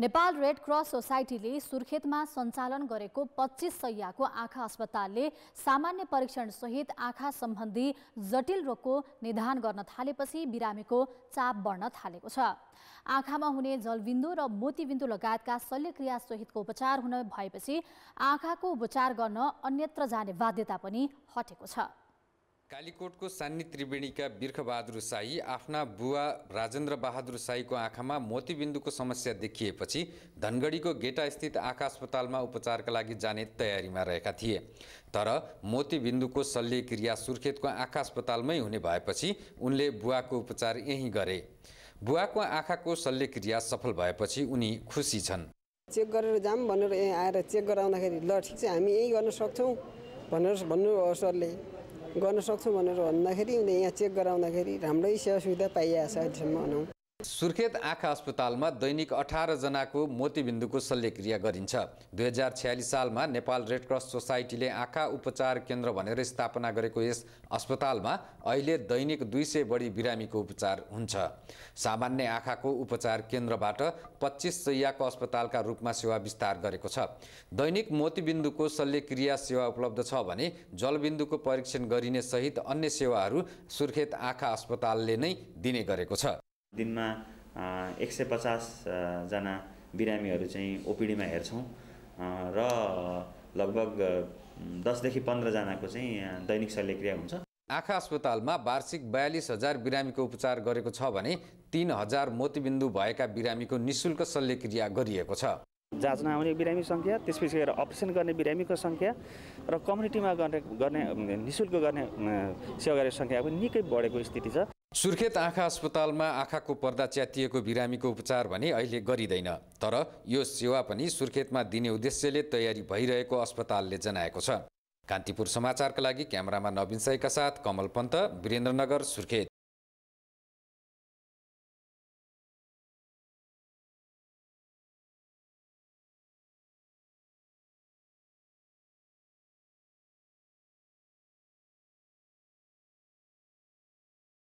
Nepal red cross सोसाइटीले सुर्खेतमा सञ्चालन गरेको पच्चिस सयको आँखा अस्पतालले सामान्य परीक्षणसहित आँखा सम्बन्धी जटिल रोगको निदान गर्न थालेपछि बिरामीको चाप बढ्न थालेको छ आँखामा हुने जलबिन्दु र मोतीबिन्दु लगायतका शल्यक्रियासहितको उपचार हुन भएपछि आँखाको उपचार गर्न अन्यत्र जाने बाध्यता पनि हटेको छ कालीकोटको सान्नी त्रिवेणीका बिर्खबहादुर साई आफ्ना बुवा राजेन्द्र बहादुर साईको आँखामा मोतीबिन्दुको समस्या देखिएपछि धनगढीको गेटास्थित आँखा अस्पतालमा उपचारका लागि जाने तयारीमा रहेका थिए तर मोतीबिन्दुको शल्यक्रिया सुर्खेतको आँखा अस्पतालमै हुने भएपछि उनले बुवाको उपचार यहीँ गरे बुवाको आँखाको शल्यक्रिया सफल भएपछि उनी खुसी छन् चेक गरेर जाम भनेर यहाँ आएर चेक गराउँदाखेरि ल ठिक छ हामी यहीँ गर्न सक्छौँ भनेर भन्नु सरले गर्न सक्छौँ भनेर भन्दाखेरि यहाँ चेक गराउँदाखेरि राम्रै सेवा सुविधा पाइआएको छ अहिलेसम्म भनौँ सुर्खेत आँखा अस्पतालमा दैनिक अठारजनाको मोतीबिन्दुको शल्यक्रिया गरिन्छ दुई हजार छ्यालिस सालमा नेपाल रेडक्रस सोसाइटीले आँखा उपचार केन्द्र भनेर स्थापना गरेको यस अस्पतालमा अहिले दैनिक दुई सय बढी बिरामीको उपचार हुन्छ सामान्य आँखाको उपचार केन्द्रबाट पच्चिस सयको अस्पतालका रूपमा सेवा विस्तार गरेको छ दैनिक मोतीबिन्दुको शल्यक्रिया सेवा उपलब्ध छ भने जलबिन्दुको परीक्षण गरिने सहित अन्य सेवाहरू सुर्खेत आँखा अस्पतालले नै दिने गरेको छ दिनमा एक सय पचासजना बिरामीहरू चाहिँ ओपिडीमा हेर्छौँ र लगभग दसदेखि पन्ध्रजनाको चाहिँ दैनिक शल्यक्रिया हुन्छ आँखा अस्पतालमा वार्षिक बयालिस हजार बिरामीको उपचार गरेको छ भने तिन हजार मोतीबिन्दु भएका बिरामीको निशुल्क शल्यक्रिया गरिएको छ जाँच आउने बिरामी सङ्ख्या त्यसपछि गएर अपरेसन गर्ने बिरामीको सङ्ख्या र कम्युनिटीमा गर्ने गर्ने नि शुल्क गर्ने सेवा गर्ने सङ्ख्या पनि निकै बढेको स्थिति छ सुर्खेत आँखा अस्पतालमा आँखाको पर्दा च्यातिएको बिरामीको उपचार भने अहिले गरिँदैन तर यो सेवा पनि सुर्खेतमा दिने उद्देश्यले तयारी भइरहेको अस्पतालले जनाएको छ कान्तिपुर समाचारका लागि क्यामरामा नवीन साईका साथ कमल पन्त वीरेन्द्रनगर सुर्खेत